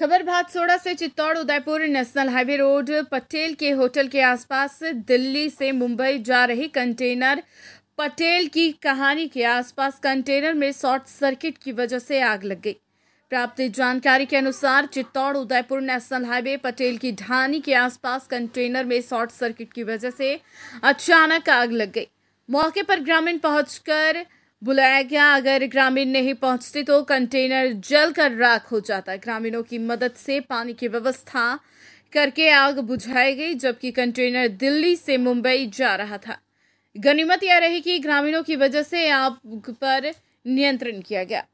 खबर भादसोड़ा से Chittor Udaipur national highway road Patel के होटल के आसपास दिल्ली से मुंबई जा रही कंटेनर पटेल की कहानी के आसपास कंटेनर में शॉर्ट सर्किट की वजह से आग लग गई प्राप्त जानकारी के अनुसार चित्तौड़ उदयपुर नेशनल हाईवे पटेल की ढानी के आसपास कंटेनर में शॉर्ट सर्किट की वजह से अचानक आग लग गई मौके पर ग्रामीण पहुंचकर बुलाया गया अगर ग्रामीण नहीं पहुंचते तो कंटेनर जल कर राख हो जाता ग्रामीणों की मदद से पानी की व्यवस्था करके आग बुझाई गई जबकि कंटेनर दिल्ली से मुंबई जा रहा था गनीमत यह रही कि ग्रामीणों की वजह से आग पर नियंत्रण किया गया